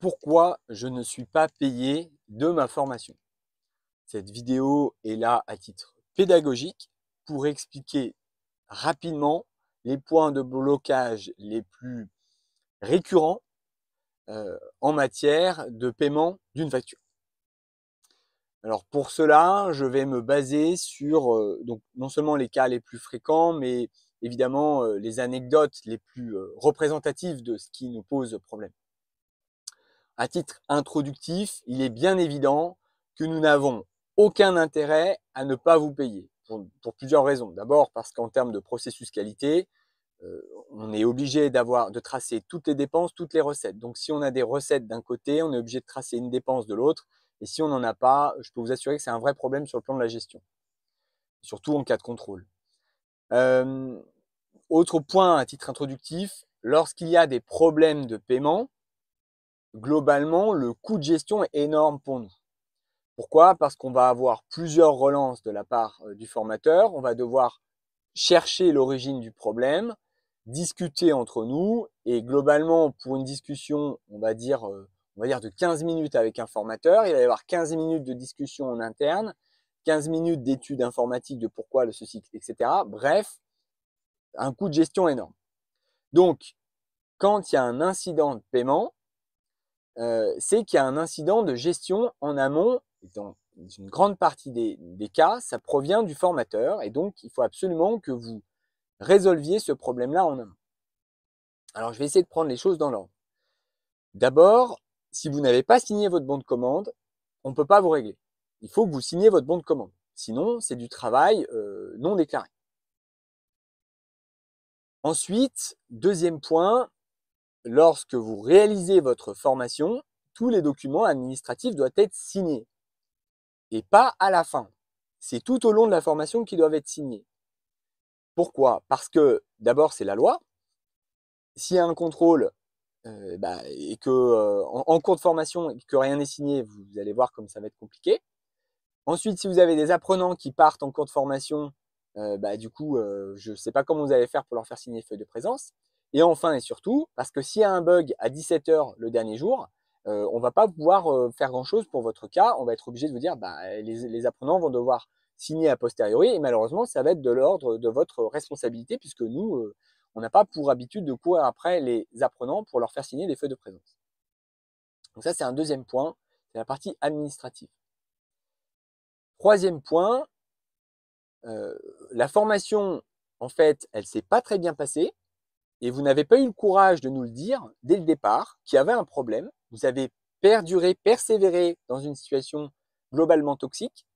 pourquoi je ne suis pas payé de ma formation. Cette vidéo est là à titre pédagogique pour expliquer rapidement les points de blocage les plus récurrents euh, en matière de paiement d'une facture. Alors pour cela, je vais me baser sur euh, donc non seulement les cas les plus fréquents, mais évidemment euh, les anecdotes les plus représentatives de ce qui nous pose problème à titre introductif, il est bien évident que nous n'avons aucun intérêt à ne pas vous payer, pour, plusieurs raisons. D'abord parce qu'en termes de processus qualité, euh, on est obligé d'avoir de tracer toutes les dépenses, toutes les recettes. Donc si on a des recettes d'un côté, on est obligé de tracer une dépense de l'autre. Et si on n'en a pas, je peux vous assurer que c'est un vrai problème sur le plan de la gestion, surtout en cas de contrôle. Euh, autre point à titre introductif, lorsqu'il y a des problèmes de paiement, globalement, le coût de gestion est énorme pour nous. Pourquoi Parce qu'on va avoir plusieurs relances de la part euh, du formateur, on va devoir chercher l'origine du problème, discuter entre nous, et globalement, pour une discussion, on va dire, euh, on va dire de 15 minutes avec un formateur, il va y avoir 15 minutes de discussion en interne, 15 minutes d'études informatiques de pourquoi le ceci, etc. Bref, un coût de gestion énorme. Donc, quand il y a un incident de paiement, euh, c'est qu'il y a un incident de gestion en amont. Dans une grande partie des, cas, ça provient du formateur et donc il faut absolument que vous résolviez ce problème-là en amont. Alors je vais essayer de prendre les choses dans l'ordre. D'abord, si vous n'avez pas signé votre bon de commande, on ne peut pas vous régler. Il faut que vous signiez votre bon de commande. Sinon, c'est du travail euh, non déclaré. Ensuite, deuxième point, lorsque vous réalisez votre formation, tous les documents administratifs doivent être signés et pas à la fin. C'est tout au long de la formation qu'ils doivent être signés. Pourquoi Parce que d'abord, c'est la loi. S'il y a un contrôle euh, bah, et que euh, en, cours de formation que rien n'est signé, vous, allez voir comme ça va être compliqué. Ensuite, si vous avez des apprenants qui partent en cours de formation, euh, bah, du coup, je ne sais pas comment vous allez faire pour leur faire signer feuille de présence. Et enfin et surtout, parce que s'il y a un bug à 17h le dernier jour, euh, on ne va pas pouvoir euh, faire grand-chose pour votre cas. On va être obligé de vous dire, bah, les, apprenants vont devoir signer à posteriori, et malheureusement, ça va être de l'ordre de votre responsabilité, puisque nous, euh, on n'a pas pour habitude de courir après les apprenants pour leur faire signer des feux de présence. Donc ça, c'est un deuxième point, c'est la partie administrative. Troisième point, la formation, en fait, elle ne s'est pas très bien passée et vous n'avez pas eu le courage de nous le dire dès le départ, qu'il y avait un problème, vous avez perduré, persévéré dans une situation globalement toxique,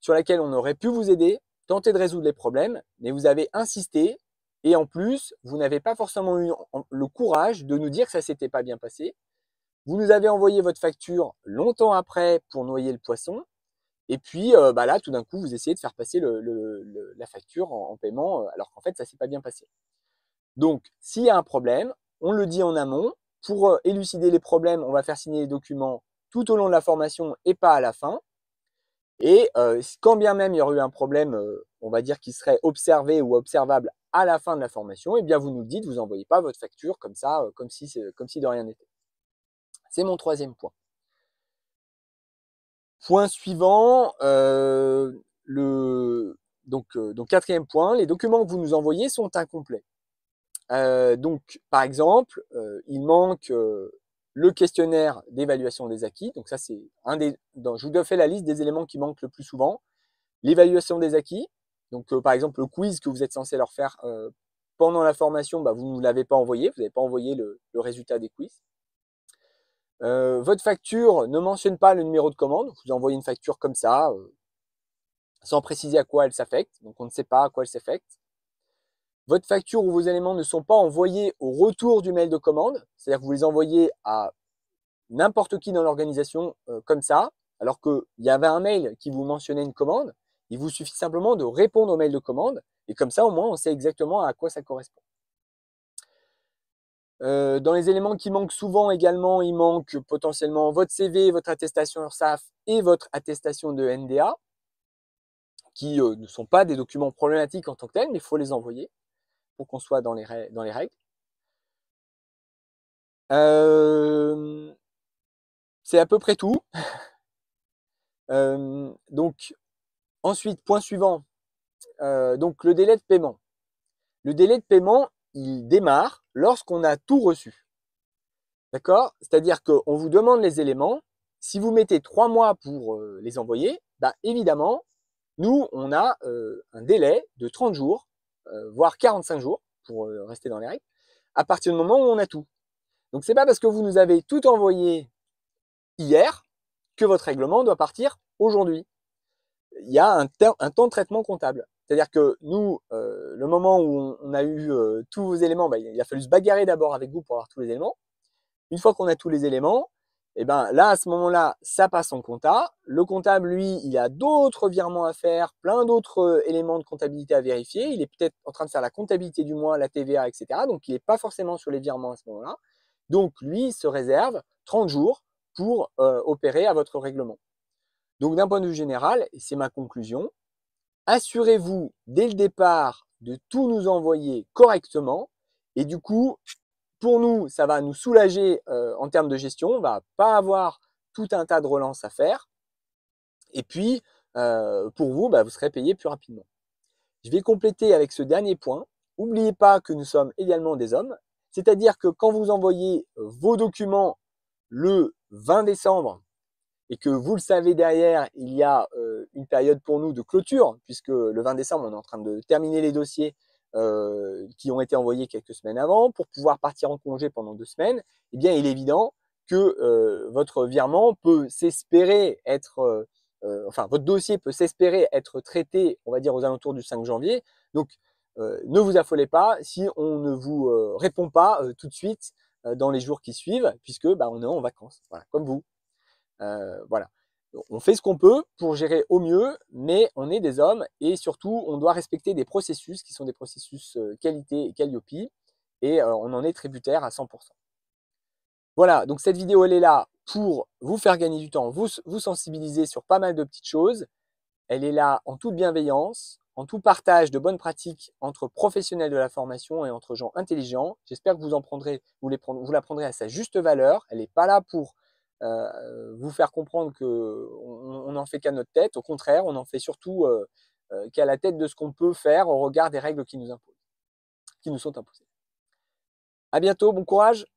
sur laquelle on aurait pu vous aider, tenter de résoudre les problèmes, mais vous avez insisté, et en plus, vous n'avez pas forcément eu le courage de nous dire que ça s'était pas bien passé. Vous nous avez envoyé votre facture longtemps après pour noyer le poisson, et puis euh, bah là, tout d'un coup, vous essayez de faire passer la facture en, en paiement, euh, alors qu'en fait, ça s'est pas bien passé. Donc, s'il y a un problème, on le dit en amont. Pour euh, élucider les problèmes, on va faire signer les documents tout au long de la formation et pas à la fin. Et euh, quand bien même il y aurait eu un problème, euh, on va dire, qui serait observé ou observable à la fin de la formation, eh bien vous nous le dites, vous n'envoyez pas votre facture comme ça, comme, si, comme si de rien n'était. C'est mon troisième point. Point suivant, donc quatrième point, les documents que vous nous envoyez sont incomplets. Euh, donc, par exemple, euh, il manque euh, le questionnaire d'évaluation des acquis. Donc ça, c'est un des. je vous fais la liste des éléments qui manquent le plus souvent. L'évaluation des acquis. Donc, par exemple, le quiz que vous êtes censé leur faire pendant la formation, bah, vous ne l'avez pas envoyé. Vous n'avez pas envoyé le, le, résultat des quiz. votre facture ne mentionne pas le numéro de commande. Vous envoyez une facture comme ça, sans préciser à quoi elle s'affecte. Donc, on ne sait pas à quoi elle s'affecte votre facture ou vos éléments ne sont pas envoyés au retour du mail de commande, c'est-à-dire que vous les envoyez à n'importe qui dans l'organisation euh, comme ça, alors qu'il y avait un mail qui vous mentionnait une commande, il vous suffit simplement de répondre au mail de commande, et comme ça au moins on sait exactement à quoi ça correspond. Euh, dans les éléments qui manquent souvent également, il manque potentiellement votre CV, votre attestation URSAF et votre attestation de NDA, qui euh, ne sont pas des documents problématiques en tant que tels, mais il faut les envoyer pour qu'on soit dans les, dans les règles. Euh, c'est à peu près tout. Euh, donc, ensuite, point suivant. Euh, donc, le délai de paiement. Le délai de paiement, il démarre lorsqu'on a tout reçu. D'accord C'est-à-dire qu'on vous demande les éléments. Si vous mettez trois mois pour les envoyer, bah, évidemment, nous, on a un délai de 30 jours euh, voire 45 jours, pour euh, rester dans les règles, à partir du moment où on a tout. Donc c'est pas parce que vous nous avez tout envoyé hier que votre règlement doit partir aujourd'hui. Il y a un, temps de traitement comptable. C'est-à-dire que nous, euh, le moment où on, a eu tous vos éléments, bah, il a fallu se bagarrer d'abord avec vous pour avoir tous les éléments. Une fois qu'on a tous les éléments, et eh bien là, à ce moment-là, ça passe en compta. Le comptable, lui, il a d'autres virements à faire, plein d'autres euh, éléments de comptabilité à vérifier. Il est peut-être en train de faire la comptabilité du mois, la TVA, etc. Donc il n'est pas forcément sur les virements à ce moment-là. Donc lui, se réserve 30 jours pour euh, opérer à votre règlement. Donc d'un point de vue général, et c'est ma conclusion, assurez-vous dès le départ de tout nous envoyer correctement. Et du coup, pour nous, ça va nous soulager euh, en termes de gestion. On ne va pas avoir tout un tas de relances à faire. Et puis, euh, pour vous, bah, vous serez payé plus rapidement. Je vais compléter avec ce dernier point. N'oubliez pas que nous sommes également des hommes. C'est-à-dire que quand vous envoyez euh, vos documents le 20 décembre et que vous le savez derrière, il y a une période pour nous de clôture, puisque le 20 décembre, on est en train de terminer les dossiers euh, qui ont été envoyés quelques semaines avant pour pouvoir partir en congé pendant deux semaines, eh bien, il est évident que euh, votre virement peut s'espérer être, euh, enfin, votre dossier peut s'espérer être traité, on va dire, aux alentours du 5 janvier. Donc, ne vous affolez pas si on ne vous répond pas tout de suite dans les jours qui suivent, puisque bah, on est en vacances, comme vous. voilà on fait ce qu'on peut pour gérer au mieux, mais on est des hommes et surtout on doit respecter des processus qui sont des processus euh, qualité et calliope et euh, on en est tributaire à 100%. Voilà, donc cette vidéo elle est là pour vous faire gagner du temps, vous, vous sensibiliser sur pas mal de petites choses. Elle est là en toute bienveillance, en tout partage de bonnes pratiques entre professionnels de la formation et entre gens intelligents. J'espère que vous en prendrez, vous, vous la à sa juste valeur. Elle n'est pas là pour euh, vous faire comprendre qu'on n'en fait qu'à notre tête. Au contraire, on en fait surtout euh, euh, qu'à la tête de ce qu'on peut faire au regard des règles qui nous imposent, qui nous sont imposées. À bientôt, bon courage.